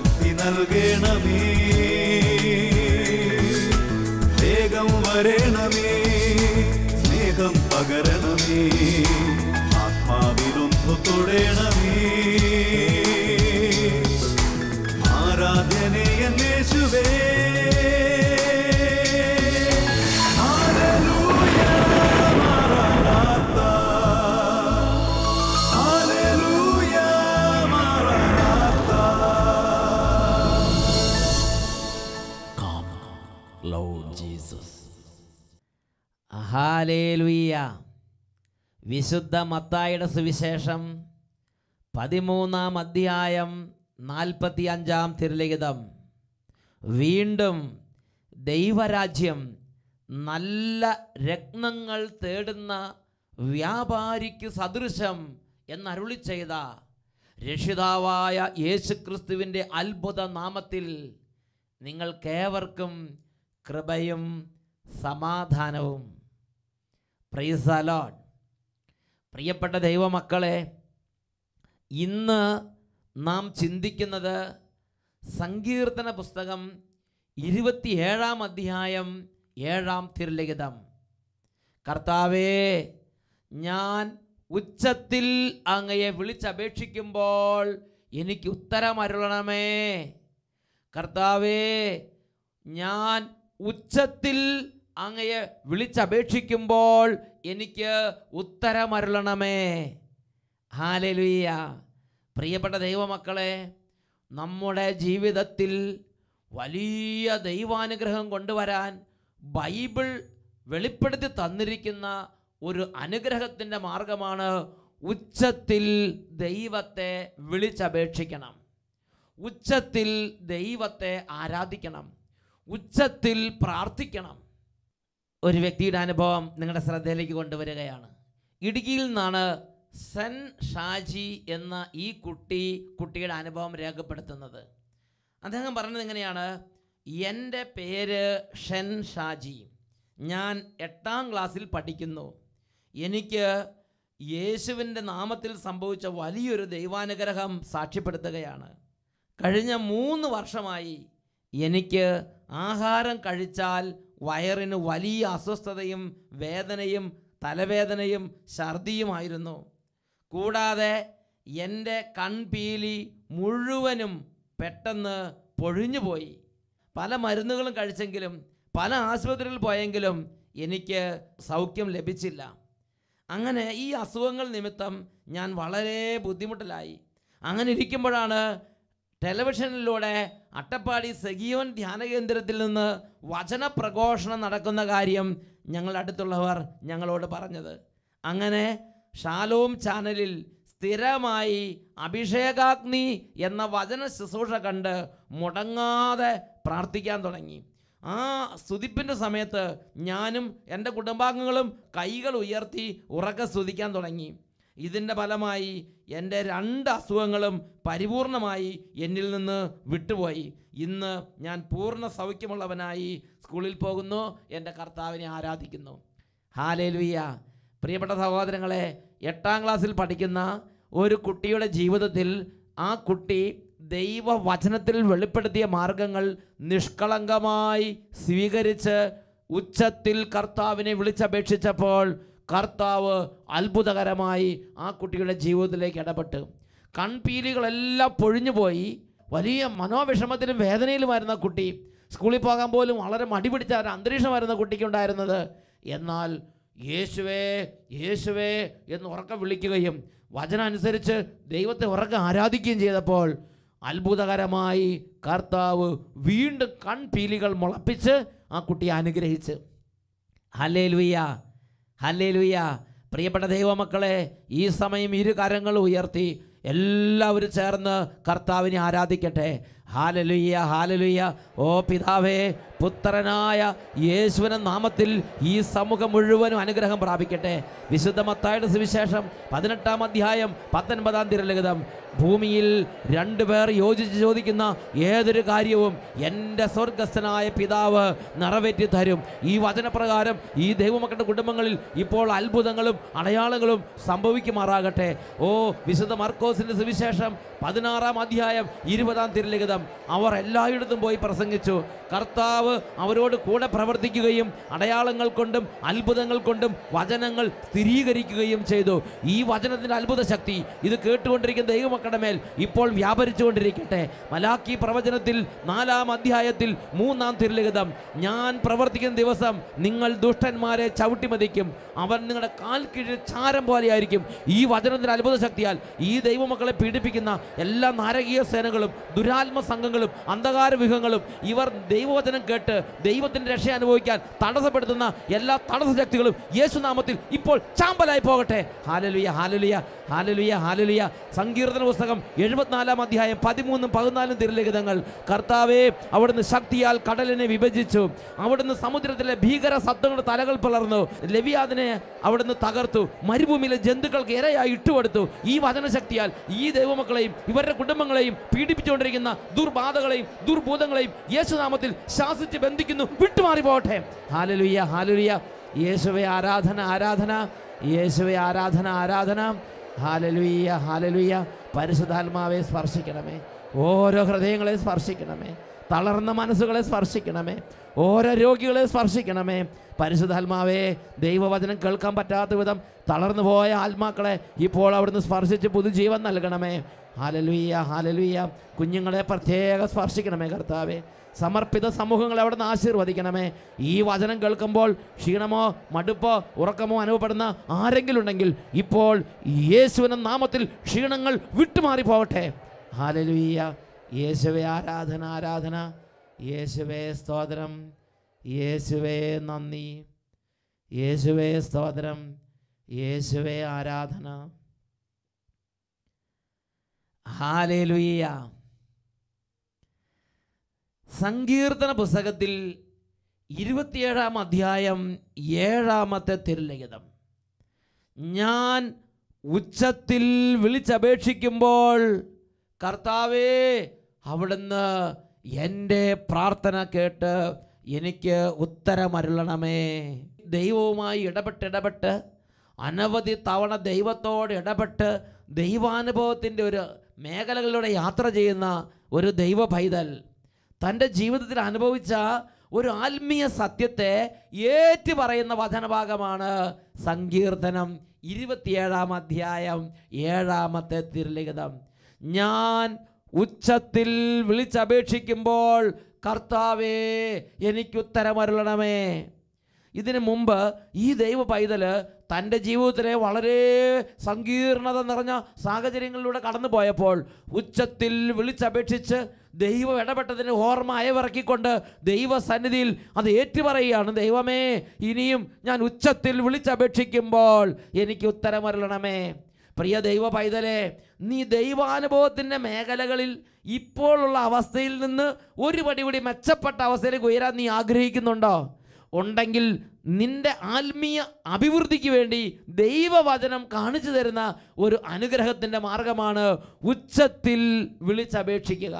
ശക്തി നൽകണമേ വേഗം വരണമേ സ്നേഹം പകരണമേ ആത്മാവിലൊന്നു തൊടണമേ ആരാധനയെന്നേശുവേ ഹാലേലുയ്യ വിശുദ്ധ മത്തായുടെ സുവിശേഷം പതിമൂന്നാം അധ്യായം നാൽപ്പത്തി അഞ്ചാം തിരുലിഖിതം വീണ്ടും ദൈവരാജ്യം നല്ല രത്നങ്ങൾ തേടുന്ന വ്യാപാരിക്ക് സദൃശം എന്നരുളി ചെയ്ത രക്ഷിതാവായ യേശുക്രിസ്തുവിൻ്റെ അത്ഭുത നാമത്തിൽ നിങ്ങൾക്കേവർക്കും കൃപയും സമാധാനവും പ്രൈസ് അലോൺ പ്രിയപ്പെട്ട ദൈവമക്കളെ ഇന്ന് നാം ചിന്തിക്കുന്നത് സങ്കീർത്തന പുസ്തകം ഇരുപത്തിയേഴാം അധ്യായം ഏഴാം തിരുലിഖിതം കർത്താവേ ഞാൻ ഉച്ചത്തിൽ അങ്ങയെ വിളിച്ചപേക്ഷിക്കുമ്പോൾ എനിക്ക് ഉത്തരം അരുളണമേ കർത്താവേ ഞാൻ ഉച്ചത്തിൽ അങ്ങയെ വിളിച്ചപേക്ഷിക്കുമ്പോൾ എനിക്ക് ഉത്തരമരുളണമേ ഹാലലുയ്യ പ്രിയപ്പെട്ട ദൈവമക്കളെ നമ്മുടെ ജീവിതത്തിൽ വലിയ ദൈവാനുഗ്രഹം കൊണ്ടുവരാൻ ബൈബിൾ വെളിപ്പെടുത്തി തന്നിരിക്കുന്ന ഒരു അനുഗ്രഹത്തിൻ്റെ മാർഗമാണ് ഉച്ചത്തിൽ ദൈവത്തെ വിളിച്ചപേക്ഷിക്കണം ഉച്ചത്തിൽ ദൈവത്തെ ആരാധിക്കണം ഉച്ചത്തിൽ പ്രാർത്ഥിക്കണം ഒരു വ്യക്തിയുടെ അനുഭവം നിങ്ങളുടെ ശ്രദ്ധയിലേക്ക് കൊണ്ടുവരികയാണ് ഇടുക്കിയിൽ നിന്നാണ് സെൻ ഷാജി എന്ന ഈ കുട്ടി കുട്ടിയുടെ അനുഭവം രേഖപ്പെടുത്തുന്നത് അദ്ദേഹം പറഞ്ഞത് എങ്ങനെയാണ് എൻ്റെ പേര് ഷെൻ ഷാജി ഞാൻ എട്ടാം ക്ലാസ്സിൽ പഠിക്കുന്നു എനിക്ക് യേശുവിൻ്റെ നാമത്തിൽ സംഭവിച്ച വലിയൊരു ദൈവാനുഗ്രഹം സാക്ഷ്യപ്പെടുത്തുകയാണ് കഴിഞ്ഞ മൂന്ന് വർഷമായി എനിക്ക് ആഹാരം കഴിച്ചാൽ വയറിന് വലിയ അസ്വസ്ഥതയും വേദനയും തലവേദനയും ഛർദിയുമായിരുന്നു കൂടാതെ എൻ്റെ കൺപീലി മുഴുവനും പെട്ടെന്ന് പൊഴിഞ്ഞുപോയി പല മരുന്നുകളും കഴിച്ചെങ്കിലും പല ആശുപത്രിയിൽ പോയെങ്കിലും എനിക്ക് സൗഖ്യം ലഭിച്ചില്ല അങ്ങനെ ഈ അസുഖങ്ങൾ നിമിത്തം ഞാൻ വളരെ ബുദ്ധിമുട്ടിലായി അങ്ങനെ ഇരിക്കുമ്പോഴാണ് ടെലിവിഷനിലൂടെ അട്ടപ്പാടി സഖിയോൻ ധ്യാന കേന്ദ്രത്തിൽ നിന്ന് വചന പ്രഘോഷണം നടക്കുന്ന കാര്യം അടുത്തുള്ളവർ ഞങ്ങളോട് പറഞ്ഞത് അങ്ങനെ ഷാലോം ചാനലിൽ സ്ഥിരമായി അഭിഷേകാഗ്നി എന്ന വചന ശുശ്രൂഷ കണ്ട് മുടങ്ങാതെ പ്രാർത്ഥിക്കാൻ തുടങ്ങി ആ സ്തുതിപ്പിൻ്റെ സമയത്ത് ഞാനും എൻ്റെ കുടുംബാംഗങ്ങളും കൈകൾ ഉയർത്തി ഉറക്കെ സ്തുതിക്കാൻ തുടങ്ങി ഇതിൻ്റെ ഫലമായി എൻ്റെ രണ്ട് അസുഖങ്ങളും പരിപൂർണമായി എന്നിൽ നിന്ന് വിട്ടുപോയി ഇന്ന് ഞാൻ പൂർണ്ണ സൗഖ്യമുള്ളവനായി സ്കൂളിൽ പോകുന്നു എൻ്റെ കർത്താവിനെ ആരാധിക്കുന്നു ഹാലേലുയ്യ പ്രിയപ്പെട്ട സഹോദരങ്ങളെ എട്ടാം ക്ലാസ്സിൽ പഠിക്കുന്ന ഒരു കുട്ടിയുടെ ജീവിതത്തിൽ ആ കുട്ടി ദൈവവചനത്തിൽ വെളിപ്പെടുത്തിയ മാർഗങ്ങൾ നിഷ്കളങ്കമായി സ്വീകരിച്ച് ഉച്ചത്തിൽ കർത്താവിനെ വിളിച്ചപേക്ഷിച്ചപ്പോൾ കർത്താവ് അത്ഭുതകരമായി ആ കുട്ടിയുടെ ജീവിതത്തിലേക്ക് ഇടപെട്ട് കൺപീലികളെല്ലാം പൊഴിഞ്ഞു പോയി വലിയ മനോവിഷമത്തിലും വേദനയിലുമായിരുന്ന കുട്ടി സ്കൂളിൽ പോകാൻ പോലും വളരെ മടിപിടിച്ച ഒരു അന്തരീക്ഷമായിരുന്ന കുട്ടിക്കുണ്ടായിരുന്നത് എന്നാൽ യേശുവേ യേശുവേ എന്ന് ഉറക്കം വിളിക്കുകയും വചന അനുസരിച്ച് ദൈവത്തെ ഉറക്കം ആരാധിക്കുകയും ചെയ്തപ്പോൾ അത്ഭുതകരമായി കർത്താവ് വീണ്ടും കൺപീലികൾ മുളപ്പിച്ച് ആ കുട്ടിയെ അനുഗ്രഹിച്ച് ഹലേലുയ്യ ഹല്ലേലുയ്യ പ്രിയപ്പെട്ട ദൈവമക്കളെ ഈ സമയം ഇരു കരങ്ങൾ ഉയർത്തി എല്ലാവരും ചേർന്ന് കർത്താവിനെ ആരാധിക്കട്ടെ ഹാലലുയ്യ ഹാലലുയ്യ ഓ പിതാവേ പുത്രനായ യേശുവിനെ നാമത്തിൽ ഈ സമൂഹം മുഴുവനും അനുഗ്രഹം പ്രാപിക്കട്ടെ വിശുദ്ധ മത്തായുടെ സുവിശേഷം പതിനെട്ടാം അധ്യായം പത്തൊൻപതാം തിരലഗിതം ഭൂമിയിൽ രണ്ടുപേർ യോജിച്ച് ചോദിക്കുന്ന ഏതൊരു കാര്യവും എൻ്റെ സ്വർഗസ്ഥനായ പിതാവ് നിറവേറ്റി തരും ഈ വചനപ്രകാരം ഈ ദൈവമക്കളുടെ കുടുംബങ്ങളിൽ ഇപ്പോൾ അത്ഭുതങ്ങളും അടയാളങ്ങളും സംഭവിക്കുമാറാകട്ടെ ഓ വിശുദ്ധ മർക്കോസിൻ്റെ സുവിശേഷം പതിനാറാം അധ്യായം ഇരുപതാം തിരലിഖിതം ശേഷം അവർ എല്ലായിടത്തും പോയി പ്രസംഗിച്ചു കർത്താവ് അവരോട് കൂടെ പ്രവർത്തിക്കുകയും അടയാളങ്ങൾ കൊണ്ടും അത്ഭുതങ്ങൾ കൊണ്ടും വചനങ്ങൾ സ്ഥിരീകരിക്കുകയും ചെയ്തു ഈ വചനത്തിൻ്റെ അത്ഭുത ശക്തി ഇത് കേട്ടുകൊണ്ടിരിക്കുന്ന ദൈവമക്കളുടെ മേൽ ഇപ്പോൾ വ്യാപരിച്ചുകൊണ്ടിരിക്കട്ടെ മലാക്കി പ്രവചനത്തിൽ നാലാം അധ്യായത്തിൽ മൂന്നാം തിരുലിഖിതം ഞാൻ പ്രവർത്തിക്കുന്ന ദിവസം നിങ്ങൾ ദുഷ്ടന്മാരെ ചവിട്ടിമതിക്കും അവൻ നിങ്ങളുടെ കാൽ കീഴിൽ ചാരം പോലെയായിരിക്കും ഈ വചനത്തിൻ്റെ അത്ഭുത ശക്തിയാൽ ഈ ദൈവമക്കളെ പീഡിപ്പിക്കുന്ന എല്ലാ നാരകീയ സേനകളും ദുരാത്മ സംഘങ്ങളും അന്ധകാര വിഹങ്ങളും ഇവർ ദൈവവചനം കേട്ട് ദൈവത്തിൻ്റെ രക്ഷ അനുഭവിക്കാൻ തടസ്സപ്പെടുത്തുന്ന എല്ലാ തടസ്സ ശക്തികളും യേശുനാമത്തിൽ ഇപ്പോൾ ചാമ്പലായി പോകട്ടെ ഹാലലുയ ഹാലലുയ ഹാലലുയ ഹാലലുയ സങ്കീർത്തന പുസ്തകം എഴുപത്തിനാലാം അധ്യായം പതിമൂന്നും പതിനാലും തിരുലിഖിതങ്ങൾ കർത്താവെ അവിടുന്ന് ശക്തിയാൽ കടലിനെ വിഭജിച്ചു അവിടുന്ന് സമുദ്രത്തിലെ ഭീകര ശബ്ദങ്ങളുടെ തലകൾ പിളർന്നു ലവിയാദിനെ അവിടുന്ന് തകർത്തു മരുഭൂമിയിലെ ജന്തുക്കൾക്ക് ഇരയായി ഇട്ടുകൊടുത്തു ഈ വചനശക്തിയാൽ ഈ ദൈവമക്കളെയും ഇവരുടെ കുടുംബങ്ങളെയും പീഡിപ്പിച്ചുകൊണ്ടിരിക്കുന്ന ദുർബാധകളെയും ദുർഭൂതങ്ങളെയും യേശുനാമത്തിൽ ശാസിച്ച് ബന്ധിക്കുന്നു വിട്ടുമാറി പോകട്ടെ ഹാലലുയ്യ ഹാലുയ്യ യേശുവെ ആരാധന ആരാധന യേശുവെ ആരാധന ആരാധന ഹാലലുയ്യ ഹാലലുയ്യ പരിശുദ്ധാത്മാവെ സ്പർശിക്കണമേ ഓരോ ഹൃദയങ്ങളെ സ്പർശിക്കണമേ തളർന്ന മനസ്സുകളെ സ്പർശിക്കണമേ ഓരോ രോഗികളെ സ്പർശിക്കണമേ പരിശുദ്ധാത്മാവേ ദൈവവചനം കേൾക്കാൻ പറ്റാത്ത വിധം തളർന്നു പോയ ആത്മാക്കളെ ഇപ്പോൾ അവിടുന്ന് സ്പർശിച്ച് പുതുജീവൻ നൽകണമേ ഹാലലുയ്യ ഹാലലുയ്യ കുഞ്ഞുങ്ങളെ പ്രത്യേകം സ്പർശിക്കണമേ കർത്താവെ സമർപ്പിത സമൂഹങ്ങളെ നിന്ന് ആശീർവദിക്കണമേ ഈ വചനം കേൾക്കുമ്പോൾ ക്ഷീണമോ മടുപ്പോ ഉറക്കമോ അനുഭവപ്പെടുന്ന ആരെങ്കിലും ഉണ്ടെങ്കിൽ ഇപ്പോൾ യേശുവിനെ നാമത്തിൽ ക്ഷീണങ്ങൾ വിട്ടുമാറി പോവട്ടെ ഹാലലുയ്യ യേശുവെ ആരാധന ആരാധന യേശുവേ സ്തോത്രം യേശുവേ നന്ദി യേശുവേ സ്തോത്രം യേശുവേ ആരാധന ഹാലേലുയ്യ സങ്കീർത്തന പുസ്തകത്തിൽ ഇരുപത്തിയേഴാം അധ്യായം ഏഴാമത്തെ തിരുലിഖിതം ഞാൻ ഉച്ചത്തിൽ വിളിച്ചപേക്ഷിക്കുമ്പോൾ കർത്താവേ അവിടുന്ന് എൻ്റെ പ്രാർത്ഥന കേട്ട് എനിക്ക് ഉത്തരമരുളണമേ ദൈവവുമായി ഇടപെട്ടിടപെട്ട് അനവധി തവണ ദൈവത്തോട് ഇടപെട്ട് ദൈവാനുഭവത്തിൻ്റെ ഒരു മേഖലകളിലൂടെ യാത്ര ചെയ്യുന്ന ഒരു ദൈവ പൈതൽ തൻ്റെ ജീവിതത്തിൽ അനുഭവിച്ച ഒരു ആത്മീയ സത്യത്തെ ഏറ്റു പറയുന്ന വചനഭാഗമാണ് സങ്കീർത്തനം ഇരുപത്തിയേഴാം അധ്യായം ഏഴാമത്തെ തിരുലിഖിതം ഞാൻ ഉച്ചത്തിൽ വിളിച്ചപേക്ഷിക്കുമ്പോൾ കർത്താവേ എനിക്കുത്തരമരുളണമേ ഇതിന് മുമ്പ് ഈ ദൈവ പൈതൽ തൻ്റെ ജീവിതത്തിലെ വളരെ സങ്കീർണത നിറഞ്ഞ സാഹചര്യങ്ങളിലൂടെ കടന്നു പോയപ്പോൾ ഉച്ചത്തിൽ വിളിച്ചപേക്ഷിച്ച് ദൈവം ഇടപെട്ടതിന് ഓർമ്മ അയവിറക്കിക്കൊണ്ട് ദൈവസന്നിധിയിൽ അത് ഏറ്റുപറയുകയാണ് ദൈവമേ ഇനിയും ഞാൻ ഉച്ചത്തിൽ വിളിച്ചപേക്ഷിക്കുമ്പോൾ എനിക്ക് ഉത്തരമരളണമേ പ്രിയ ദൈവ പൈതലെ നീ ദൈവാനുഭവത്തിൻ്റെ മേഖലകളിൽ ഇപ്പോഴുള്ള അവസ്ഥയിൽ നിന്ന് ഒരു പടി കൂടി മെച്ചപ്പെട്ട അവസ്ഥയിലേക്ക് ഉയരാൻ നീ ആഗ്രഹിക്കുന്നുണ്ടോ ഉണ്ടെങ്കിൽ നിന്റെ ആത്മീയ അഭിവൃദ്ധിക്ക് വേണ്ടി ദൈവവചനം കാണിച്ചു തരുന്ന ഒരു അനുഗ്രഹത്തിൻ്റെ മാർഗമാണ് ഉച്ചത്തിൽ വിളിച്ചപേക്ഷിക്കുക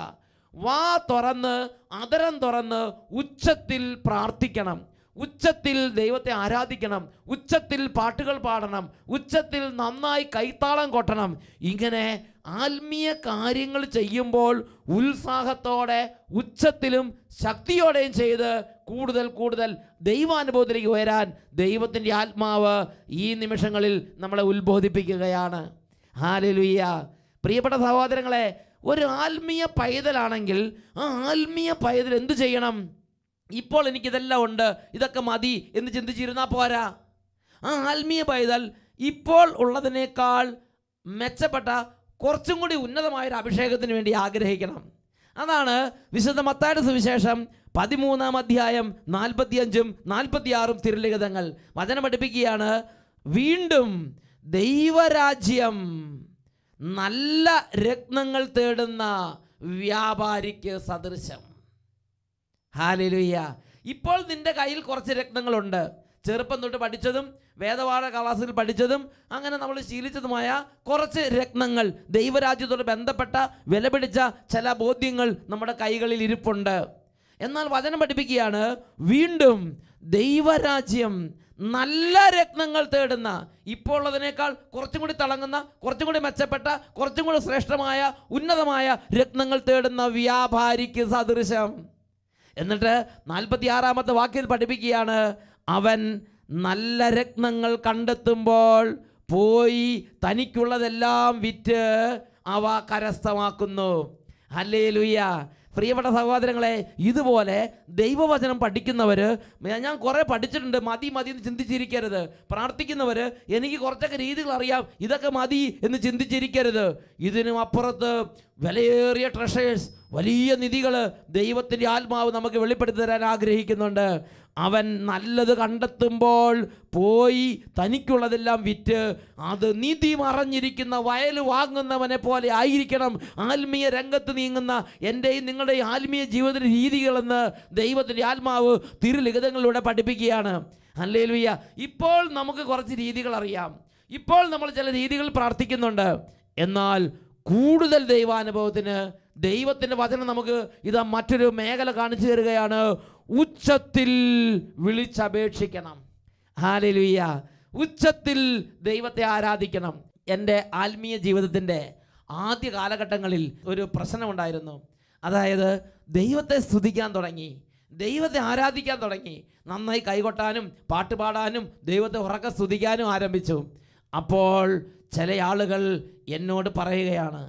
വാ തുറന്ന് അതരം തുറന്ന് ഉച്ചത്തിൽ പ്രാർത്ഥിക്കണം ഉച്ചത്തിൽ ദൈവത്തെ ആരാധിക്കണം ഉച്ചത്തിൽ പാട്ടുകൾ പാടണം ഉച്ചത്തിൽ നന്നായി കൈത്താളം കൊട്ടണം ഇങ്ങനെ ആത്മീയ കാര്യങ്ങൾ ചെയ്യുമ്പോൾ ഉത്സാഹത്തോടെ ഉച്ചത്തിലും ശക്തിയോടെയും ചെയ്ത് കൂടുതൽ കൂടുതൽ ദൈവാനുഭവത്തിലേക്ക് ഉയരാൻ ദൈവത്തിൻ്റെ ആത്മാവ് ഈ നിമിഷങ്ങളിൽ നമ്മളെ ഉത്ബോധിപ്പിക്കുകയാണ് ഹാലലുയ്യ പ്രിയപ്പെട്ട സഹോദരങ്ങളെ ഒരു ആത്മീയ പൈതലാണെങ്കിൽ ആ ആത്മീയ പൈതൽ എന്തു ചെയ്യണം ഇപ്പോൾ എനിക്കിതെല്ലാം ഉണ്ട് ഇതൊക്കെ മതി എന്ന് ചിന്തിച്ചിരുന്നാൽ പോരാ ആ ആത്മീയ പൈതൽ ഇപ്പോൾ ഉള്ളതിനേക്കാൾ മെച്ചപ്പെട്ട കുറച്ചും കൂടി ഉന്നതമായൊരു അഭിഷേകത്തിന് വേണ്ടി ആഗ്രഹിക്കണം അതാണ് വിശുദ്ധ മത്തായുടെ സുവിശേഷം പതിമൂന്നാം അധ്യായം നാൽപ്പത്തിയഞ്ചും നാൽപ്പത്തിയാറും തിരുലിഖിതങ്ങൾ വചനം പഠിപ്പിക്കുകയാണ് വീണ്ടും ദൈവരാജ്യം നല്ല രത്നങ്ങൾ തേടുന്ന വ്യാപാരിക്ക് സദൃശം ഹാലിലുയ്യ ഇപ്പോൾ നിന്റെ കയ്യിൽ കുറച്ച് രത്നങ്ങളുണ്ട് ചെറുപ്പം തൊട്ട് പഠിച്ചതും വേദപാഠ ക്ലാസ്സിൽ പഠിച്ചതും അങ്ങനെ നമ്മൾ ശീലിച്ചതുമായ കുറച്ച് രത്നങ്ങൾ ദൈവരാജ്യത്തോട് ബന്ധപ്പെട്ട വിലപിടിച്ച ചില ബോധ്യങ്ങൾ നമ്മുടെ കൈകളിൽ ഇരിപ്പുണ്ട് എന്നാൽ വചനം പഠിപ്പിക്കുകയാണ് വീണ്ടും ദൈവരാജ്യം നല്ല രത്നങ്ങൾ തേടുന്ന ഇപ്പോൾ ഉള്ളതിനേക്കാൾ കുറച്ചും കൂടി തിളങ്ങുന്ന കുറച്ചും കൂടി മെച്ചപ്പെട്ട കുറച്ചും കൂടി ശ്രേഷ്ഠമായ ഉന്നതമായ രത്നങ്ങൾ തേടുന്ന വ്യാപാരിക്ക് സദൃശം എന്നിട്ട് നാൽപ്പത്തി ആറാമത്തെ വാക്കിൽ പഠിപ്പിക്കുകയാണ് അവൻ നല്ല രത്നങ്ങൾ കണ്ടെത്തുമ്പോൾ പോയി തനിക്കുള്ളതെല്ലാം വിറ്റ് അവ കരസ്ഥമാക്കുന്നു അല്ലേ ലുയ്യ പ്രിയപ്പെട്ട സഹോദരങ്ങളെ ഇതുപോലെ ദൈവവചനം പഠിക്കുന്നവർ ഞാൻ കുറേ പഠിച്ചിട്ടുണ്ട് മതി മതി എന്ന് ചിന്തിച്ചിരിക്കരുത് പ്രാർത്ഥിക്കുന്നവർ എനിക്ക് കുറച്ചൊക്കെ രീതികൾ അറിയാം ഇതൊക്കെ മതി എന്ന് ചിന്തിച്ചിരിക്കരുത് ഇതിനും അപ്പുറത്ത് വിലയേറിയ ട്രഷേഴ്സ് വലിയ നിധികൾ ദൈവത്തിൻ്റെ ആത്മാവ് നമുക്ക് വെളിപ്പെടുത്തി തരാൻ ആഗ്രഹിക്കുന്നുണ്ട് അവൻ നല്ലത് കണ്ടെത്തുമ്പോൾ പോയി തനിക്കുള്ളതെല്ലാം വിറ്റ് അത് നീതി മറഞ്ഞിരിക്കുന്ന വയൽ വാങ്ങുന്നവനെ പോലെ ആയിരിക്കണം ആത്മീയ രംഗത്ത് നീങ്ങുന്ന എൻ്റെയും നിങ്ങളുടെയും ആത്മീയ ജീവിത രീതികളെന്ന് ദൈവത്തിൻ്റെ ആത്മാവ് തിരുലിഖിതങ്ങളിലൂടെ പഠിപ്പിക്കുകയാണ് അല്ലേലുയ്യ ഇപ്പോൾ നമുക്ക് കുറച്ച് രീതികൾ അറിയാം ഇപ്പോൾ നമ്മൾ ചില രീതികൾ പ്രാർത്ഥിക്കുന്നുണ്ട് എന്നാൽ കൂടുതൽ ദൈവാനുഭവത്തിന് ദൈവത്തിൻ്റെ വചനം നമുക്ക് ഇതാ മറ്റൊരു മേഖല കാണിച്ചു തരികയാണ് ഉച്ചത്തിൽ വിളിച്ചപേക്ഷിക്കണം ഹാലിലുയ്യ ഉച്ചത്തിൽ ദൈവത്തെ ആരാധിക്കണം എൻ്റെ ആത്മീയ ജീവിതത്തിൻ്റെ ആദ്യ കാലഘട്ടങ്ങളിൽ ഒരു പ്രശ്നമുണ്ടായിരുന്നു അതായത് ദൈവത്തെ സ്തുതിക്കാൻ തുടങ്ങി ദൈവത്തെ ആരാധിക്കാൻ തുടങ്ങി നന്നായി കൈകൊട്ടാനും പാട്ടുപാടാനും ദൈവത്തെ ഉറക്കം സ്തുതിക്കാനും ആരംഭിച്ചു അപ്പോൾ ചില ആളുകൾ എന്നോട് പറയുകയാണ്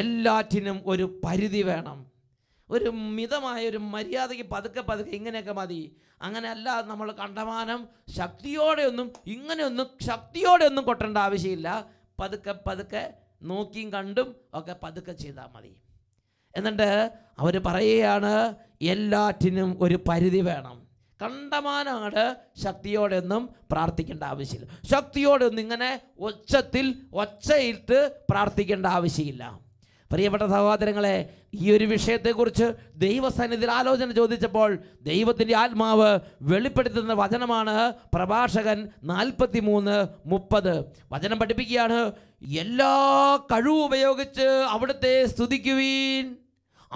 എല്ലാറ്റിനും ഒരു പരിധി വേണം ഒരു മിതമായ ഒരു മര്യാദയ്ക്ക് പതുക്കെ പതുക്കെ ഇങ്ങനെയൊക്കെ മതി അങ്ങനെയല്ല നമ്മൾ കണ്ടമാനം ശക്തിയോടെയൊന്നും ഇങ്ങനെയൊന്നും ശക്തിയോടെയൊന്നും കൊട്ടേണ്ട ആവശ്യമില്ല പതുക്കെ പതുക്കെ നോക്കിയും കണ്ടും ഒക്കെ പതുക്കെ ചെയ്താൽ മതി എന്നിട്ട് അവർ പറയുകയാണ് എല്ലാറ്റിനും ഒരു പരിധി വേണം കണ്ടമാനാണ് ശക്തിയോടെയൊന്നും പ്രാർത്ഥിക്കേണ്ട ആവശ്യമില്ല ഒന്നും ഇങ്ങനെ ഒച്ചത്തിൽ ഒച്ചയിട്ട് പ്രാർത്ഥിക്കേണ്ട ആവശ്യമില്ല പ്രിയപ്പെട്ട സഹോദരങ്ങളെ ഈ ഒരു വിഷയത്തെക്കുറിച്ച് ദൈവസന്നിധി ആലോചന ചോദിച്ചപ്പോൾ ദൈവത്തിൻ്റെ ആത്മാവ് വെളിപ്പെടുത്തുന്ന വചനമാണ് പ്രഭാഷകൻ നാൽപ്പത്തി മൂന്ന് മുപ്പത് വചനം പഠിപ്പിക്കുകയാണ് എല്ലാ കഴിവും ഉപയോഗിച്ച് അവിടുത്തെ സ്തുതിക്കുവീൻ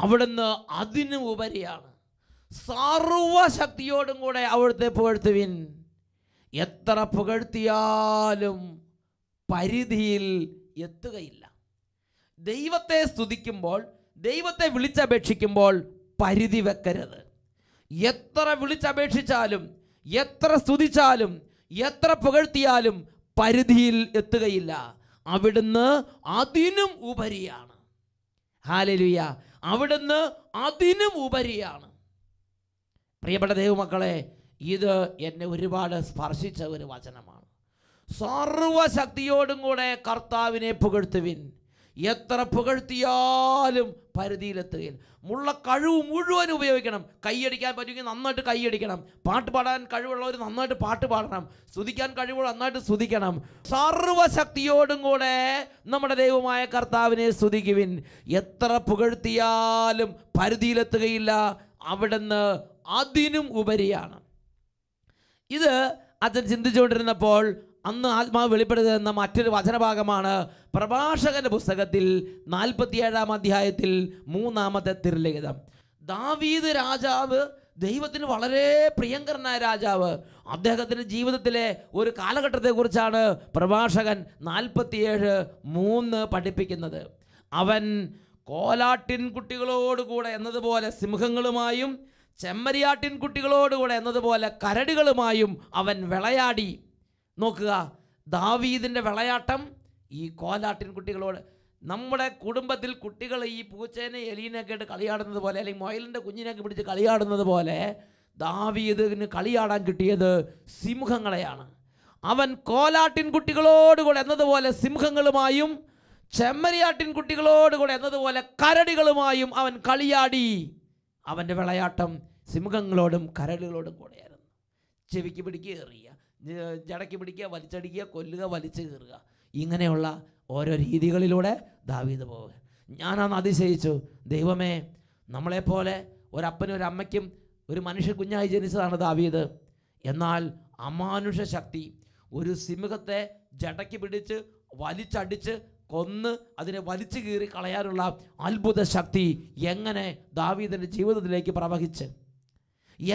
അവിടുന്ന് അതിനു ഉപരിയാണ് സർവശക്തിയോടും കൂടെ അവിടുത്തെ പുകഴ്ത്തുവിൻ എത്ര പുകഴ്ത്തിയാലും പരിധിയിൽ എത്തുകയില്ല ദൈവത്തെ സ്തുതിക്കുമ്പോൾ ദൈവത്തെ വിളിച്ചപേക്ഷിക്കുമ്പോൾ പരിധി വെക്കരുത് എത്ര വിളിച്ചപേക്ഷിച്ചാലും എത്ര സ്തുതിച്ചാലും എത്ര പുകഴ്ത്തിയാലും പരിധിയിൽ എത്തുകയില്ല അവിടുന്ന് അതിനും ഉപരിയാണ് ഹാലലുയ അവിടുന്ന് അതിനും ഉപരിയാണ് പ്രിയപ്പെട്ട ദൈവമക്കളെ ഇത് എന്നെ ഒരുപാട് സ്പർശിച്ച ഒരു വചനമാണ് സർവശക്തിയോടും കൂടെ കർത്താവിനെ പുകഴ്ത്തുവിൻ എത്ര പുകഴ്ത്തിയാലും പരിധിയിലെത്തുകയില്ല മുള്ള കഴിവ് മുഴുവൻ ഉപയോഗിക്കണം കൈയടിക്കാൻ പറ്റുമെങ്കിൽ നന്നായിട്ട് കൈയടിക്കണം പാട്ട് പാടാൻ കഴിവുള്ളവർ നന്നായിട്ട് പാട്ട് പാടണം സ്തുതിക്കാൻ കഴിവുള്ള നന്നായിട്ട് സ്തുതിക്കണം സർവശക്തിയോടും കൂടെ നമ്മുടെ ദൈവമായ കർത്താവിനെ സ്തുതിക്കുവിൻ എത്ര പുകഴ്ത്തിയാലും പരിധിയിലെത്തുകയില്ല അവിടുന്ന് അതിനും ഉപരിയാണ് ഇത് അച്ഛൻ ചിന്തിച്ചുകൊണ്ടിരുന്നപ്പോൾ അന്ന് ആത്മാവ് വെളിപ്പെടുത്തുന്ന മറ്റൊരു വചനഭാഗമാണ് പ്രഭാഷകന്റെ പുസ്തകത്തിൽ നാൽപ്പത്തിയേഴാം അധ്യായത്തിൽ മൂന്നാമത്തെ തിരുലിഖിതം ദാവീദ് രാജാവ് ദൈവത്തിന് വളരെ പ്രിയങ്കരനായ രാജാവ് അദ്ദേഹത്തിൻ്റെ ജീവിതത്തിലെ ഒരു കാലഘട്ടത്തെക്കുറിച്ചാണ് പ്രഭാഷകൻ നാൽപ്പത്തിയേഴ് മൂന്ന് പഠിപ്പിക്കുന്നത് അവൻ കോലാട്ടിൻ കുട്ടികളോടുകൂടെ എന്നതുപോലെ സിംഹങ്ങളുമായും ചെമ്മരിയാട്ടിൻ കുട്ടികളോടുകൂടെ എന്നതുപോലെ കരടികളുമായും അവൻ വിളയാടി നോക്കുക ദാവീദിൻ്റെ വിളയാട്ടം ഈ കോലാട്ടിൻ കുട്ടികളോട് നമ്മുടെ കുടുംബത്തിൽ കുട്ടികൾ ഈ പൂച്ചേനെ എലീനൊക്കെ ആയിട്ട് കളിയാടുന്നത് പോലെ അല്ലെങ്കിൽ മൊയലിൻ്റെ കുഞ്ഞിനെയൊക്കെ പിടിച്ച് കളിയാടുന്നത് പോലെ ദാവീദിന് കളിയാടാൻ കിട്ടിയത് സിംഹങ്ങളെയാണ് അവൻ കോലാട്ടിൻ കൂടെ എന്നതുപോലെ സിംഹങ്ങളുമായും ചെമ്മരിയാട്ടിൻ കൂടെ എന്നതുപോലെ കരടികളുമായും അവൻ കളിയാടി അവൻ്റെ വിളയാട്ടം സിംഹങ്ങളോടും കരടികളോടും കൂടെയായിരുന്നു ചെവിക്ക് എറിയുക ജടക്കി പിടിക്കുക വലിച്ചടിക്കുക കൊല്ലുക വലിച്ചു കീറുക ഇങ്ങനെയുള്ള ഓരോ രീതികളിലൂടെ ദാവീദ് പോവുക ഞാനന്ന് അതിശയിച്ചു ദൈവമേ നമ്മളെപ്പോലെ ഒരപ്പനും ഒരമ്മയ്ക്കും ഒരു മനുഷ്യ കുഞ്ഞായി ജനിച്ചതാണ് ദാവീദ് എന്നാൽ അമാനുഷ ശക്തി ഒരു സിംഹത്തെ ജടക്കി പിടിച്ച് വലിച്ചടിച്ച് കൊന്ന് അതിനെ വലിച്ചു കീറി കളയാനുള്ള അത്ഭുത ശക്തി എങ്ങനെ ദാവീദിൻ്റെ ജീവിതത്തിലേക്ക് പ്രവഹിച്ച്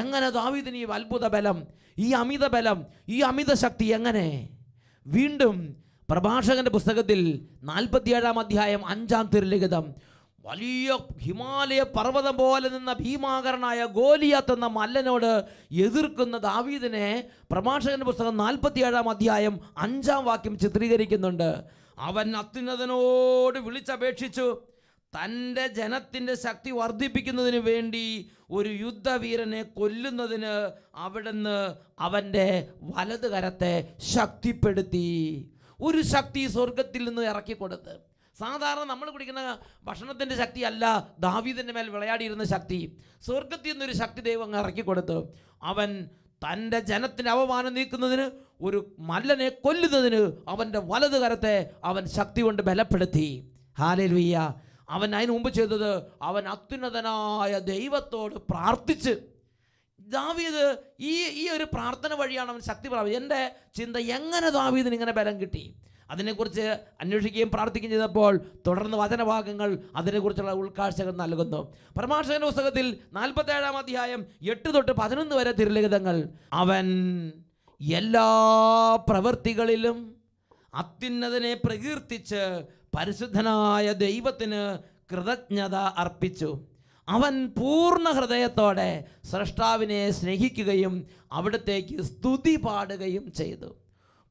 എങ്ങനെ ദാവിദിന് ഈ അത്ഭുത ബലം ഈ അമിത ബലം ഈ അമിത ശക്തി എങ്ങനെ വീണ്ടും പ്രഭാഷകന്റെ പുസ്തകത്തിൽ നാൽപ്പത്തിയേഴാം അധ്യായം അഞ്ചാം തിരുലിഖിതം വലിയ ഹിമാലയ പർവ്വതം പോലെ നിന്ന ഭീമാകരനായ ഗോലിയാത്ത് എന്ന മല്ലനോട് എതിർക്കുന്ന ദാവീദിനെ പ്രഭാഷകന്റെ പുസ്തകം നാൽപ്പത്തിയേഴാം അധ്യായം അഞ്ചാം വാക്യം ചിത്രീകരിക്കുന്നുണ്ട് അവൻ അത്യുന്നതനോട് വിളിച്ചപേക്ഷിച്ചു തൻ്റെ ജനത്തിൻ്റെ ശക്തി വർദ്ധിപ്പിക്കുന്നതിന് വേണ്ടി ഒരു യുദ്ധവീരനെ കൊല്ലുന്നതിന് അവിടുന്ന് അവൻ്റെ വലത് കരത്തെ ശക്തിപ്പെടുത്തി ഒരു ശക്തി സ്വർഗത്തിൽ നിന്ന് ഇറക്കിക്കൊടുത്ത് സാധാരണ നമ്മൾ കുടിക്കുന്ന ഭക്ഷണത്തിൻ്റെ ശക്തിയല്ല ദാവീദിൻ്റെ മേൽ വിളയാടിയിരുന്ന ശക്തി സ്വർഗത്തിൽ നിന്നൊരു ശക്തി ദൈവം അങ്ങ് ഇറക്കിക്കൊടുത്ത് അവൻ തൻ്റെ ജനത്തിൻ്റെ അവമാനം നീക്കുന്നതിന് ഒരു മല്ലനെ കൊല്ലുന്നതിന് അവൻ്റെ വലത് കരത്തെ അവൻ ശക്തി കൊണ്ട് ബലപ്പെടുത്തി ലുയ്യ അവൻ അതിനു മുമ്പ് ചെയ്തത് അവൻ അത്യുന്നതനായ ദൈവത്തോട് പ്രാർത്ഥിച്ച് ദാവീദ് ഈ ഈ ഒരു പ്രാർത്ഥന വഴിയാണ് അവൻ ശക്തി പ്രാപിച്ചത് എൻ്റെ ചിന്ത എങ്ങനെ ദാവീദിന് ഇങ്ങനെ ബലം കിട്ടി അതിനെക്കുറിച്ച് അന്വേഷിക്കുകയും പ്രാർത്ഥിക്കുകയും ചെയ്തപ്പോൾ തുടർന്ന് വചനഭാഗങ്ങൾ അതിനെക്കുറിച്ചുള്ള ഉൾക്കാഴ്ചകൾ നൽകുന്നു പരമാർശകൻ്റെ പുസ്തകത്തിൽ നാൽപ്പത്തേഴാം അധ്യായം എട്ട് തൊട്ട് പതിനൊന്ന് വരെ തിരുലിഖിതങ്ങൾ അവൻ എല്ലാ പ്രവൃത്തികളിലും അത്യുന്നതനെ പ്രകീർത്തിച്ച് പരിശുദ്ധനായ ദൈവത്തിന് കൃതജ്ഞത അർപ്പിച്ചു അവൻ പൂർണ്ണ ഹൃദയത്തോടെ സ്രഷ്ടാവിനെ സ്നേഹിക്കുകയും അവിടത്തേക്ക് സ്തുതി പാടുകയും ചെയ്തു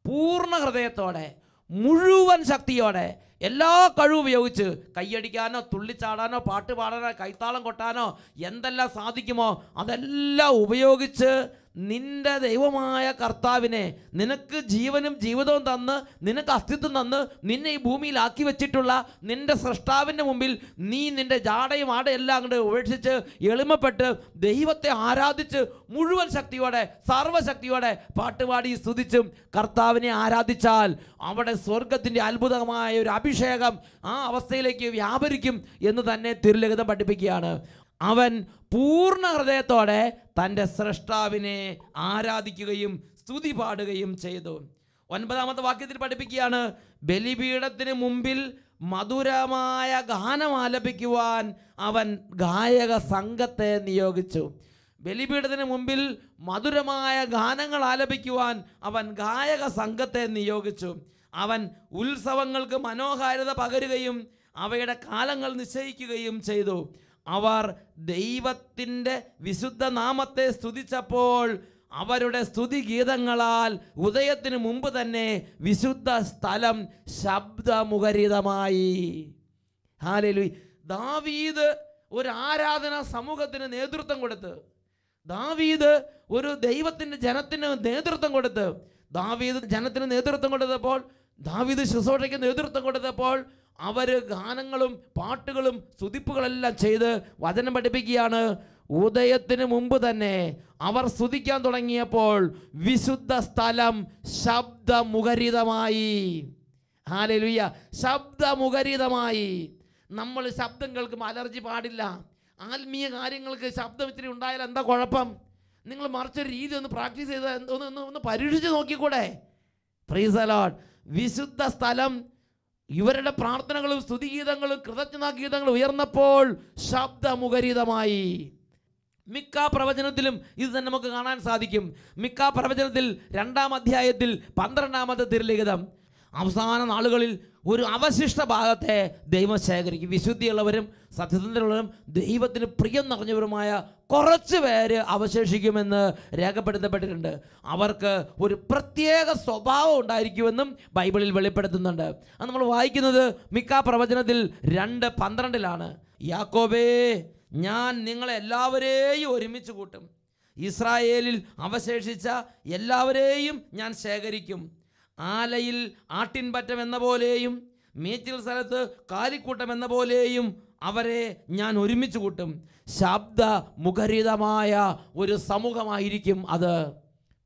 പൂർണ്ണ ഹൃദയത്തോടെ മുഴുവൻ ശക്തിയോടെ എല്ലാ കഴിവും ഉപയോഗിച്ച് കയ്യടിക്കാനോ തുള്ളിച്ചാടാനോ പാട്ട് പാടാനോ കൈത്താളം കൊട്ടാനോ എന്തെല്ലാം സാധിക്കുമോ അതെല്ലാം ഉപയോഗിച്ച് നിന്റെ ദൈവമായ കർത്താവിനെ നിനക്ക് ജീവനും ജീവിതവും തന്ന് നിനക്ക് അസ്തിത്വം തന്ന് നിന്നെ ഈ ഭൂമിയിലാക്കി വെച്ചിട്ടുള്ള നിന്റെ സൃഷ്ടാവിൻ്റെ മുമ്പിൽ നീ നിന്റെ ജാടയും ആടയെല്ലാം അങ്ങോട്ട് ഉപേക്ഷിച്ച് എളിമപ്പെട്ട് ദൈവത്തെ ആരാധിച്ച് മുഴുവൻ ശക്തിയോടെ സർവ്വശക്തിയോടെ പാട്ടുപാടി സ്തുതിച്ചും കർത്താവിനെ ആരാധിച്ചാൽ അവിടെ സ്വർഗത്തിൻ്റെ അത്ഭുതമായ ഒരു അഭി അഭിഷേകം ആ അവസ്ഥയിലേക്ക് വ്യാപരിക്കും എന്ന് തന്നെ തിരുലഹിതം പഠിപ്പിക്കുകയാണ് അവൻ പൂർണ്ണ ഹൃദയത്തോടെ തൻ്റെ സ്രഷ്ടാവിനെ ആരാധിക്കുകയും സ്തുതി പാടുകയും ചെയ്തു ഒൻപതാമത്തെ വാക്യത്തിൽ പഠിപ്പിക്കുകയാണ് ബലിപീഠത്തിന് മുമ്പിൽ മധുരമായ ഗാനം ആലപിക്കുവാൻ അവൻ ഗായക സംഘത്തെ നിയോഗിച്ചു ബലിപീഠത്തിന് മുമ്പിൽ മധുരമായ ഗാനങ്ങൾ ആലപിക്കുവാൻ അവൻ ഗായക സംഘത്തെ നിയോഗിച്ചു അവൻ ഉത്സവങ്ങൾക്ക് മനോഹാരിത പകരുകയും അവയുടെ കാലങ്ങൾ നിശ്ചയിക്കുകയും ചെയ്തു അവർ ദൈവത്തിൻ്റെ വിശുദ്ധ നാമത്തെ സ്തുതിച്ചപ്പോൾ അവരുടെ സ്തുതിഗീതങ്ങളാൽ ഉദയത്തിന് മുമ്പ് തന്നെ വിശുദ്ധ സ്ഥലം ശബ്ദമുഖരിതമായി ഹാലലു ദാവീദ് ഒരു ആരാധന സമൂഹത്തിന് നേതൃത്വം കൊടുത്ത് ദാവീദ് ഒരു ദൈവത്തിൻ്റെ ജനത്തിന് നേതൃത്വം കൊടുത്ത് ദാവീദ് ജനത്തിന് നേതൃത്വം കൊടുത്തപ്പോൾ ദാവിദ് ശുശ്രൂഷയ്ക്ക് നേതൃത്വം കൊടുത്തപ്പോൾ അവർ ഗാനങ്ങളും പാട്ടുകളും സ്തുതിപ്പുകളെല്ലാം ചെയ്ത് വചനം പഠിപ്പിക്കുകയാണ് ഉദയത്തിന് മുമ്പ് തന്നെ അവർ സ്തുതിക്കാൻ തുടങ്ങിയപ്പോൾ വിശുദ്ധ സ്ഥലം ശബ്ദമുഖരിതമായി ഹാലലുയ്യ ശബ്ദമുഖരിതമായി നമ്മൾ ശബ്ദം കേൾക്കുമ്പോൾ അലർജി പാടില്ല ആത്മീയ കാര്യങ്ങൾക്ക് ശബ്ദം ഇത്തിരി ഉണ്ടായാൽ എന്താ കുഴപ്പം നിങ്ങൾ മറിച്ചൊരു രീതി ഒന്ന് പ്രാക്ടീസ് ചെയ്ത് ഒന്ന് ഒന്ന് ഒന്ന് പരീക്ഷിച്ച് നോക്കിക്കൂടെ പ്രീസലോട്ട് വിശുദ്ധ സ്ഥലം ഇവരുടെ പ്രാർത്ഥനകളും സ്തുതിഗീതങ്ങളും കൃതജ്ഞതാഗീതങ്ങളും ഉയർന്നപ്പോൾ ശബ്ദമുഖരിതമായി മിക്ക പ്രവചനത്തിലും ഇത് തന്നെ നമുക്ക് കാണാൻ സാധിക്കും മിക്ക പ്രവചനത്തിൽ രണ്ടാം അധ്യായത്തിൽ പന്ത്രണ്ടാമത്തെ തിരുലിഖിതം അവസാന നാളുകളിൽ ഒരു അവശിഷ്ട ഭാഗത്തെ ദൈവം ശേഖരിക്കും വിശുദ്ധിയുള്ളവരും സത്യസന്ധരുള്ളവരും ദൈവത്തിന് പ്രിയം നിറഞ്ഞവരുമായ കുറച്ച് പേര് അവശേഷിക്കുമെന്ന് രേഖപ്പെടുത്തപ്പെട്ടിട്ടുണ്ട് അവർക്ക് ഒരു പ്രത്യേക സ്വഭാവം ഉണ്ടായിരിക്കുമെന്നും ബൈബിളിൽ വെളിപ്പെടുത്തുന്നുണ്ട് അത് നമ്മൾ വായിക്കുന്നത് മിക്ക പ്രവചനത്തിൽ രണ്ട് പന്ത്രണ്ടിലാണ് യാക്കോബേ ഞാൻ നിങ്ങളെ എല്ലാവരെയും ഒരുമിച്ച് കൂട്ടും ഇസ്രായേലിൽ അവശേഷിച്ച എല്ലാവരെയും ഞാൻ ശേഖരിക്കും ആലയിൽ ആട്ടിൻപറ്റം എന്ന പോലെയും മേച്ചിൽ സ്ഥലത്ത് കാലിക്കൂട്ടം എന്ന പോലെയും അവരെ ഞാൻ ഒരുമിച്ച് കൂട്ടും ശബ്ദ മുഖരിതമായ ഒരു സമൂഹമായിരിക്കും അത്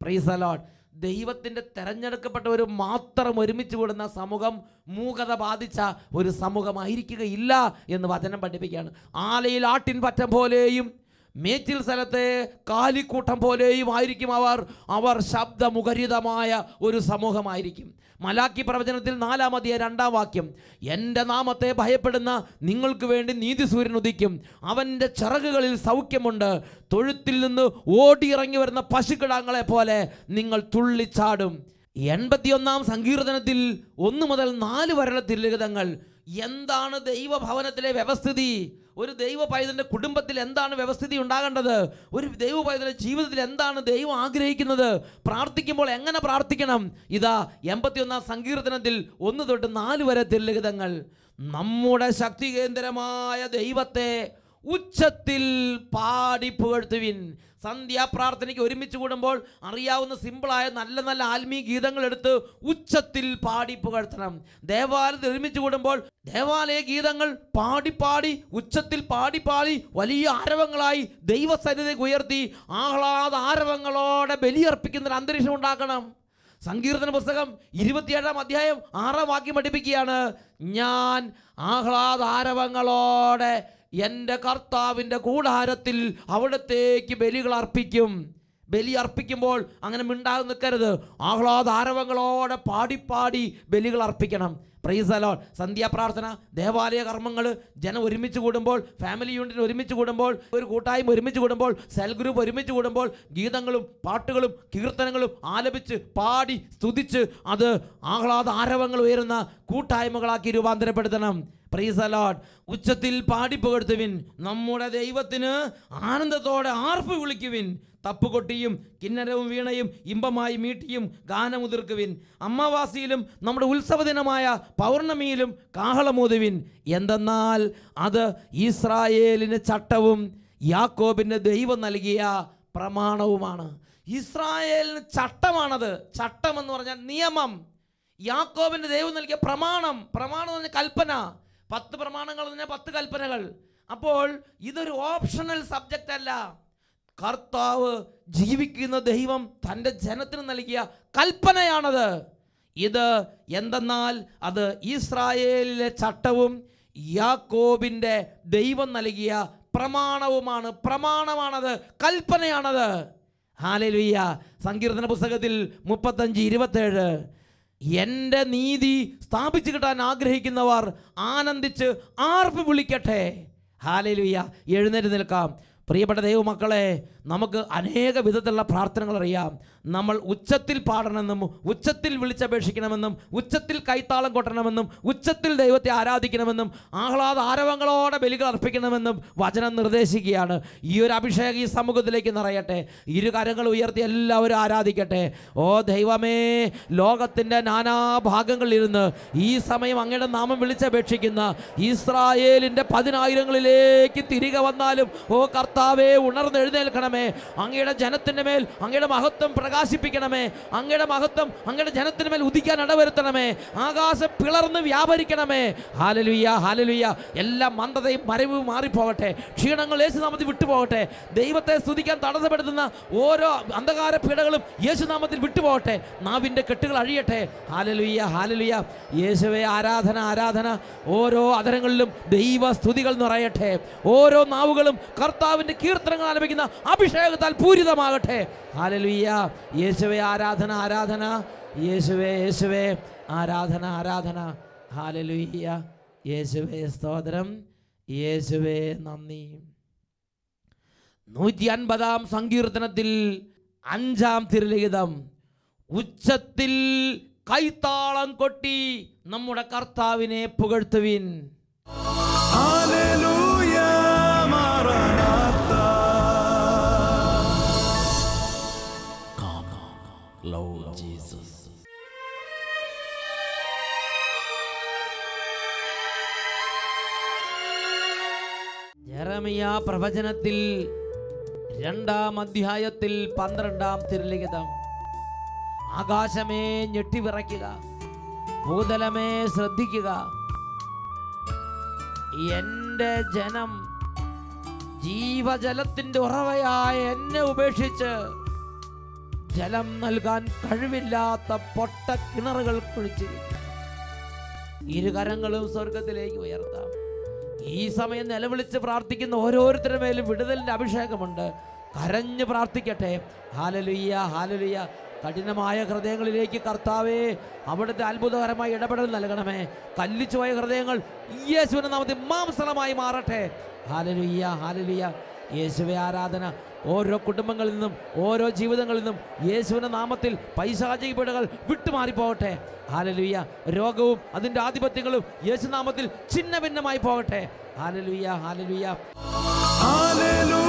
പ്രീസലോട്ട് ദൈവത്തിൻ്റെ തെരഞ്ഞെടുക്കപ്പെട്ടവർ മാത്രം ഒരുമിച്ച് കൂടുന്ന സമൂഹം മൂകത ബാധിച്ച ഒരു സമൂഹമായിരിക്കുകയില്ല എന്ന് വചനം പഠിപ്പിക്കുകയാണ് ആലയിൽ ആട്ടിൻ പറ്റം പോലെയും മേച്ചിൽ സ്ഥലത്തെ കാലിക്കൂട്ടം പോലെയും ആയിരിക്കും അവർ അവർ ശബ്ദമുഖരിതമായ ഒരു സമൂഹമായിരിക്കും മലാക്കി പ്രവചനത്തിൽ നാലാമതിയ രണ്ടാം വാക്യം എൻ്റെ നാമത്തെ ഭയപ്പെടുന്ന നിങ്ങൾക്ക് വേണ്ടി നീതി സൂര്യൻ ഉദിക്കും അവൻ്റെ ചിറകുകളിൽ സൗഖ്യമുണ്ട് തൊഴുത്തിൽ നിന്ന് ഓടിയിറങ്ങി വരുന്ന പശുക്കിടാങ്ങളെ പോലെ നിങ്ങൾ തുള്ളിച്ചാടും എൺപത്തിയൊന്നാം സങ്കീർത്തനത്തിൽ ഒന്ന് മുതൽ നാല് വരെയുള്ള തിരുലിഖിതങ്ങൾ എന്താണ് ദൈവഭവനത്തിലെ വ്യവസ്ഥിതി ഒരു ദൈവ കുടുംബത്തിൽ എന്താണ് വ്യവസ്ഥിതി ഉണ്ടാകേണ്ടത് ഒരു ദൈവ ജീവിതത്തിൽ എന്താണ് ദൈവം ആഗ്രഹിക്കുന്നത് പ്രാർത്ഥിക്കുമ്പോൾ എങ്ങനെ പ്രാർത്ഥിക്കണം ഇതാ എൺപത്തിയൊന്നാം സങ്കീർത്തനത്തിൽ ഒന്ന് തൊട്ട് നാല് വരെ തിരുലിഖിതങ്ങൾ നമ്മുടെ ശക്തി കേന്ദ്രമായ ദൈവത്തെ ഉച്ചത്തിൽ പാടി പുകഴ്ത്തുവിൻ സന്ധ്യാപ്രാർത്ഥനയ്ക്ക് ഒരുമിച്ച് കൂടുമ്പോൾ അറിയാവുന്ന സിമ്പിളായ നല്ല നല്ല ആത്മീയ ഗീതങ്ങൾ എടുത്ത് ഉച്ചത്തിൽ പാടി പുകഴ്ത്തണം ദേവാലയത്തിൽ ഒരുമിച്ച് കൂടുമ്പോൾ ദേവാലയ ഗീതങ്ങൾ പാടി പാടി ഉച്ചത്തിൽ പാടി പാടി വലിയ ആരവങ്ങളായി ദൈവസന്നിധി ഉയർത്തി ആഹ്ലാദ ആരവങ്ങളോടെ ബലിയർപ്പിക്കുന്ന ഒരു അന്തരീക്ഷം ഉണ്ടാക്കണം സങ്കീർത്തന പുസ്തകം ഇരുപത്തിയേഴാം അധ്യായം ആറാം വാക്യം പഠിപ്പിക്കുകയാണ് ഞാൻ ആഹ്ലാദ ആരവങ്ങളോടെ എൻ്റെ കർത്താവിൻ്റെ കൂടാരത്തിൽ അവിടത്തേക്ക് ബലികൾ അർപ്പിക്കും ബലി അർപ്പിക്കുമ്പോൾ അങ്ങനെ മിണ്ടാതെ നിൽക്കരുത് ആഹ്ലാദാരവങ്ങളോടെ പാടിപ്പാടി ബലികൾ അർപ്പിക്കണം പ്രൈസ് അലോൾ സന്ധ്യാപ്രാർത്ഥന ദേവാലയ കർമ്മങ്ങൾ ജനം ഒരുമിച്ച് കൂടുമ്പോൾ ഫാമിലി യൂണിറ്റ് ഒരുമിച്ച് കൂടുമ്പോൾ ഒരു കൂട്ടായ്മ ഒരുമിച്ച് കൂടുമ്പോൾ സെൽ ഗ്രൂപ്പ് ഒരുമിച്ച് കൂടുമ്പോൾ ഗീതങ്ങളും പാട്ടുകളും കീർത്തനങ്ങളും ആലപിച്ച് പാടി സ്തുതിച്ച് അത് ആഹ്ലാദാരവങ്ങൾ ഉയരുന്ന കൂട്ടായ്മകളാക്കി രൂപാന്തരപ്പെടുത്തണം പ്രൈസലോട്ട് ഉച്ചത്തിൽ പാടിപ്പുകടുത്തുവിൻ നമ്മുടെ ദൈവത്തിന് ആനന്ദത്തോടെ ആർപ്പ് വിളിക്കുവിൻ തപ്പുകൊട്ടിയും കിന്നരവും വീണയും ഇമ്പമായി മീട്ടിയും ഗാനമുതിർക്കുവിൻ അമ്മാവാസിയിലും നമ്മുടെ ഉത്സവദിനമായ പൗർണമിയിലും കാഹളമൂതുവിൻ എന്തെന്നാൽ അത് ഇസ്രായേലിന് ചട്ടവും യാക്കോബിൻ്റെ ദൈവം നൽകിയ പ്രമാണവുമാണ് ഇസ്രായേലിന് ചട്ടമാണത് ചട്ടം എന്ന് പറഞ്ഞാൽ നിയമം യാക്കോബിൻ്റെ ദൈവം നൽകിയ പ്രമാണം പ്രമാണം എന്ന് പറഞ്ഞാൽ കൽപ്പന പത്ത് പ്രമാണങ്ങൾ പറഞ്ഞാൽ പത്ത് കൽപ്പനകൾ അപ്പോൾ ഇതൊരു ഓപ്ഷണൽ സബ്ജക്റ്റ് അല്ല കർത്താവ് ജീവിക്കുന്ന ദൈവം തൻ്റെ ജനത്തിന് നൽകിയ കൽപ്പനയാണത് ഇത് എന്തെന്നാൽ അത് ഇസ്രായേലിലെ ചട്ടവും യാക്കോബിൻ്റെ ദൈവം നൽകിയ പ്രമാണവുമാണ് പ്രമാണമാണത് കൽപ്പനയാണത് ഹാലലുയ്യ സങ്കീർത്തന പുസ്തകത്തിൽ മുപ്പത്തഞ്ച് ഇരുപത്തേഴ് എൻ്റെ നീതി സ്ഥാപിച്ചു കിട്ടാൻ ആഗ്രഹിക്കുന്നവർ ആനന്ദിച്ച് ആർപ്പ് വിളിക്കട്ടെ ഹാലലുയ്യ എഴുന്നേറ്റ് നിൽക്കാം പ്രിയപ്പെട്ട ദൈവമക്കളെ നമുക്ക് അനേക വിധത്തിലുള്ള പ്രാർത്ഥനകൾ അറിയാം നമ്മൾ ഉച്ചത്തിൽ പാടണമെന്നും ഉച്ചത്തിൽ വിളിച്ചപേക്ഷിക്കണമെന്നും ഉച്ചത്തിൽ കൈത്താളം കൊട്ടണമെന്നും ഉച്ചത്തിൽ ദൈവത്തെ ആരാധിക്കണമെന്നും ആഹ്ലാദ ആരവങ്ങളോടെ ബലികൾ അർപ്പിക്കണമെന്നും വചനം നിർദ്ദേശിക്കുകയാണ് ഈ ഒരു അഭിഷേകം ഈ സമൂഹത്തിലേക്ക് നിറയട്ടെ ഇരു കരങ്ങൾ ഉയർത്തി എല്ലാവരും ആരാധിക്കട്ടെ ഓ ദൈവമേ ലോകത്തിൻ്റെ നാനാഭാഗങ്ങളിലിരുന്ന് ഈ സമയം അങ്ങയുടെ നാമം വിളിച്ചപേക്ഷിക്കുന്ന ഇസ്രായേലിൻ്റെ പതിനായിരങ്ങളിലേക്ക് തിരികെ വന്നാലും ഓ കർത്ത കർത്താവെ ഉണർന്നെഴുന്നേൽക്കണമേ അങ്ങയുടെ ജനത്തിൻ്റെ മേൽ അങ്ങയുടെ മഹത്വം പ്രകാശിപ്പിക്കണമേ അങ്ങയുടെ മഹത്വം അങ്ങയുടെ ജനത്തിന് മേൽ ഉദിക്കാൻ ഇടവരുത്തണമേ ആകാശം പിളർന്ന് വ്യാപരിക്കണമേ ഹാലലുയ്യ ഹാലലുയ്യ എല്ലാ മന്ദതയും മരവും മാറിപ്പോകട്ടെ ക്ഷീണങ്ങൾ യേശുനാമത്തിൽ വിട്ടുപോകട്ടെ ദൈവത്തെ സ്തുതിക്കാൻ തടസ്സപ്പെടുത്തുന്ന ഓരോ അന്ധകാര പീഡകളും യേശുനാമത്തിൽ വിട്ടുപോകട്ടെ നാവിൻ്റെ കെട്ടുകൾ അഴിയട്ടെ ഹാലലുയ്യ ഹാലലുയ്യ യേശുവെ ആരാധന ആരാധന ഓരോ അതരങ്ങളിലും ദൈവ സ്തുതികൾ നിറയട്ടെ ഓരോ നാവുകളും കർത്താവ് കർത്താവിൻ്റെ കീർത്തനങ്ങൾ ആലപിക്കുന്ന അഭിഷേകത്താൽ പൂരിതമാകട്ടെ ഹാലലുയ്യ യേശുവേ ആരാധന ആരാധന യേശുവേ യേശുവേ ആരാധന ആരാധന ഹാലലുയ്യ യേശുവേ സ്തോത്രം യേശുവേ നന്ദി നൂറ്റി അൻപതാം സങ്കീർത്തനത്തിൽ അഞ്ചാം തിരുലിഖിതം ഉച്ചത്തിൽ കൈത്താളം കൊട്ടി നമ്മുടെ കർത്താവിനെ പുകഴ്ത്തുവിൻ എറമിയ പ്രവചനത്തിൽ രണ്ടാം അധ്യായത്തിൽ പന്ത്രണ്ടാം തിരുലിഖിതം ആകാശമേ ഞെട്ടിവിറയ്ക്കുക ഭൂതലമേ ശ്രദ്ധിക്കുക എൻ്റെ ജനം ജീവജലത്തിൻ്റെ ഉറവയായ എന്നെ ഉപേക്ഷിച്ച് ജലം നൽകാൻ കഴിവില്ലാത്ത പൊട്ട കിണറുകൾ കുഴിച്ചിരിക്കുക ഇരുകരങ്ങളും സ്വർഗത്തിലേക്ക് ഉയർത്ത ഈ സമയം നിലവിളിച്ച് പ്രാർത്ഥിക്കുന്ന ഓരോരുത്തരുടെ മേലും വിടുതലിൻ്റെ അഭിഷേകമുണ്ട് കരഞ്ഞ് പ്രാർത്ഥിക്കട്ടെ ഹാലലുയ്യ ഹാലലുയ്യ കഠിനമായ ഹൃദയങ്ങളിലേക്ക് കർത്താവേ അവിടുത്തെ അത്ഭുതകരമായ ഇടപെടൽ നൽകണമേ കല്ലിച്ചുപോയ ഹൃദയങ്ങൾ യേശുവിനെ നാമത്തിൽ മാംസലമായി മാറട്ടെ ഹാലലുയ്യ ഹാലലുയ്യ യേശുവെ ആരാധന ഓരോ കുടുംബങ്ങളിൽ നിന്നും ഓരോ ജീവിതങ്ങളിൽ നിന്നും യേശുവിൻ്റെ നാമത്തിൽ പൈശാചികപ്പെടുകൾ വിട്ടുമാറിപ്പോകട്ടെ ഹാലലുയ്യ രോഗവും അതിൻ്റെ ആധിപത്യങ്ങളും യേശുനാമത്തിൽ ഛിന്ന ഭിന്നമായി പോകട്ടെ ഹാലലുയ്യ ഹാലലുയ്യ